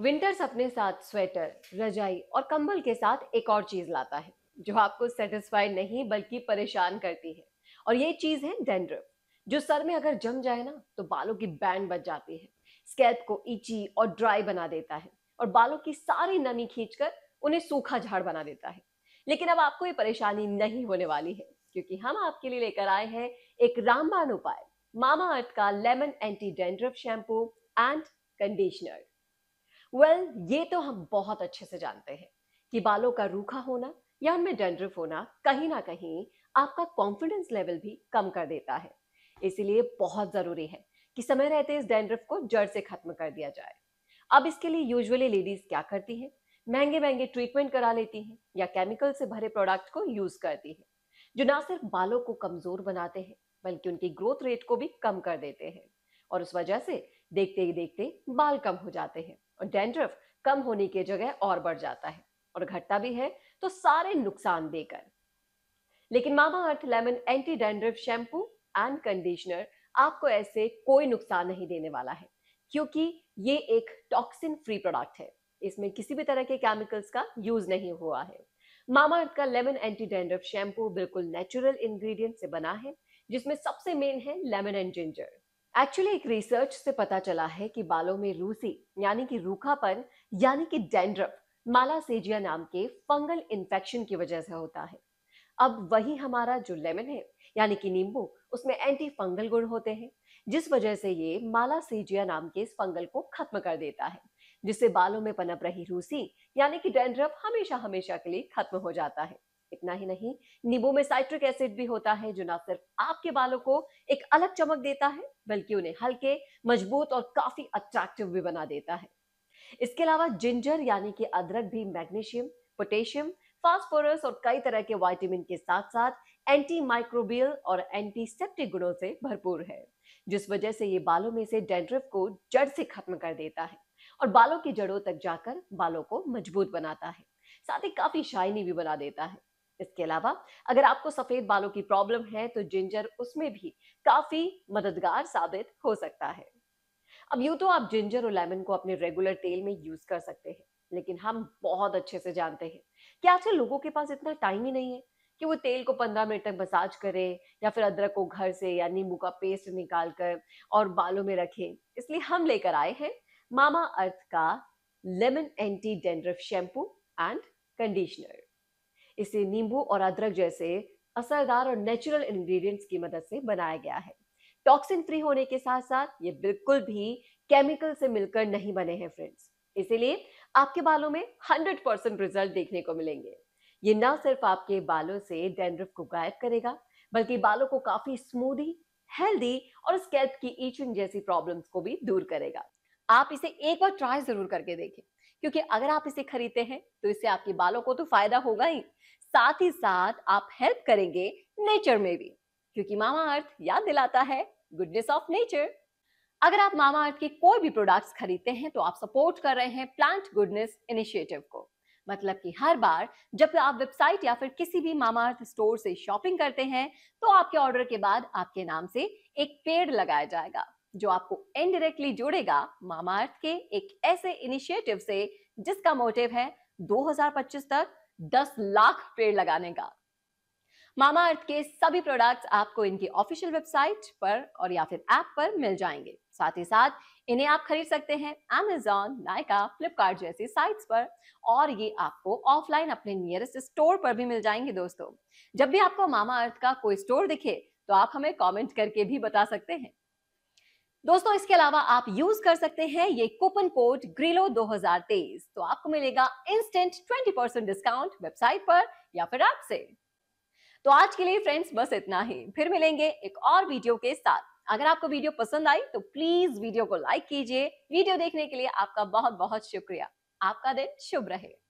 winters अपने साथ sweater रजाई और कंबल के साथ एक और चीज लाता है जो आपको सेटिस्फाई नहीं बल्कि परेशान करती है और ये चीज है डेंड्रफ जो सर में अगर जम जाए ना तो बालों की बैंड बच जाती है स्कैल्प को ईची और ड्राई बना देता है और बालों की सारी नमी खींचकर उन्हें सूखा झाड़ बना देता है लेकिन अब आपको ये परेशानी नहीं होने वाली है क्योंकि हम आपके लिए लेकर आए हैं एक रामबाण उपाय मामा अर्थ का lemon anti dandruff shampoo and conditioner well well, ये तो हम बहुत अच्छे से जानते हैं कि बालों का रूखा होना या उनमें डेंड्रफ होना कहीं ना कहीं आपका कॉन्फिडेंस लेवल भी कम कर देता है इसीलिए बहुत ज़रूरी है कि समय रहते इस डेंड्रफ को जड़ से खत्म कर दिया जाए अब इसके लिए यूजुअली लेडीज़ क्या करती हैं महंगे महंगे ट्रीटमेंट करा लेती हैं या केमिकल से भरे प्रोडक्ट को यूज़ करती हैं जो ना सिर्फ बालों को कमज़ोर बनाते हैं बल्कि उनकी ग्रोथ रेट को भी कम कर देते हैं और उस वजह से देखते ही देखते बाल कम हो जाते हैं और डेंड्रफ कम होने की जगह और बढ़ जाता है और घटता भी है तो सारे नुकसान देकर लेकिन Mamaearth lemon anti dandruff shampoo and conditioner आपको ऐसे कोई नुकसान नहीं देने वाला है क्योंकि ये एक टॉक्सिन फ्री प्रोडक्ट है इसमें किसी भी तरह के केमिकल्स का यूज नहीं हुआ है मामा अर्थ का लेमन एंटी डेंड्रफ शैम्पू बिल्कुल नेचुरल इंग्रेडिएंट से बना है जिसमें सबसे मेन है लेमन एंड जिंजर एक्चुअली एक रिसर्च से पता चला है कि बालों में रूसी यानी कि रूखापन यानी कि डेंड्रफ सेजिया नाम के फंगल इन्फेक्शन की वजह से होता है अब वही हमारा जो लेमन है यानी कि नींबू उसमें एंटी फंगल गुण होते हैं जिस वजह से ये माला सेजिया नाम के इस फंगल को खत्म कर देता है जिससे बालों में पनप रही रूसी यानी कि डेंड्रफ हमेशा हमेशा के लिए खत्म हो जाता है इतना ही नहीं नींबू में साइट्रिक एसिड भी होता है जो ना सिर्फ आपके बालों को एक अलग चमक देता है बल्कि उन्हें हल्के मजबूत और काफी अट्रैक्टिव भी बना देता है इसके अलावा जिंजर यानी कि अदरक भी मैग्नीशियम पोटेशियम फास्फोरस और कई तरह के वाइटामिन के साथ साथ एंटी माइक्रोबियल और एंटीसेप्टिक गुणों से भरपूर है जिस वजह से ये बालों में से डेंड्रफ को जड़ से खत्म कर देता है और बालों की जड़ों तक जाकर बालों को मजबूत बनाता है साथ ही काफी शाइनी भी बना देता है इसके अलावा अगर आपको सफेद बालों की प्रॉब्लम है तो जिंजर उसमें भी काफी मददगार साबित हो सकता है अब यूं तो आप जिंजर और लेमन को अपने रेगुलर तेल में यूज कर सकते हैं लेकिन हम बहुत अच्छे से जानते हैं कि आजकल लोगों के पास इतना टाइम ही नहीं है कि वो तेल को पंद्रह मिनट तक मसाज करें या फिर अदरक को घर से या नींबू का पेस्ट निकाल कर और बालों में रखें इसलिए हम लेकर आए हैं मामा अर्थ का lemon anti dandruff shampoo and conditioner इसे नींबू और अदरक जैसे असरदार और नेचुरल इंग्रेडिएंट्स की मदद से बनाया गया है टॉक्सिन फ्री होने के साथ साथ ये बिल्कुल भी केमिकल से मिलकर नहीं बने हैं फ्रेंड्स इसीलिए आपके बालों में 100 परसेंट रिजल्ट देखने को मिलेंगे ये ना सिर्फ आपके बालों से डेंड्रफ को गायब करेगा बल्कि बालों को काफी स्मूदी हेल्दी और स्कैल्प की ईचिंग जैसी प्रॉब्लम्स को भी दूर करेगा आप इसे एक बार ट्राई जरूर करके देखें क्योंकि अगर आप इसे खरीदते हैं तो इससे आपके बालों को तो फायदा होगा ही साथ ही साथ आप हेल्प करेंगे नेचर में भी क्योंकि मामा अर्थ याद दिलाता है गुडनेस ऑफ नेचर अगर आप मामा अर्थ के कोई भी प्रोडक्ट्स खरीदते हैं तो आप सपोर्ट कर रहे हैं प्लांट गुडनेस इनिशिएटिव को मतलब कि हर बार जब आप वेबसाइट या फिर किसी भी मामा अर्थ स्टोर से शॉपिंग करते हैं तो आपके ऑर्डर के बाद आपके नाम से एक पेड़ लगाया जाएगा जो आपको इनडायरेक्टली जोड़ेगा मामाअर्थ के एक ऐसे इनिशिएटिव से जिसका मोटिव है 2025 तक 10 लाख पेड़ लगाने का मामाअर्थ के सभी प्रोडक्ट्स आपको इनकी ऑफिशियल वेबसाइट पर और या फिर ऐप पर मिल जाएंगे साथ ही साथ इन्हें आप खरीद सकते हैं एमेजॉन नायका फ्लिपकार्ट जैसी साइट्स पर और ये आपको ऑफलाइन अपने नियरेस्ट स्टोर पर भी मिल जाएंगे दोस्तों जब भी आपको मामा अर्थ का कोई स्टोर दिखे तो आप हमें कमेंट करके भी बता सकते हैं दोस्तों इसके अलावा आप यूज कर सकते हैं ये कूपन कोड ग्रिलो 2023 तो आपको मिलेगा इंस्टेंट 20 परसेंट डिस्काउंट वेबसाइट पर या फिर आपसे से तो आज के लिए फ्रेंड्स बस इतना ही फिर मिलेंगे एक और वीडियो के साथ अगर आपको वीडियो पसंद आई तो प्लीज वीडियो को लाइक कीजिए वीडियो देखने के लिए आपका बहुत बहुत शुक्रिया आपका दिन शुभ रहे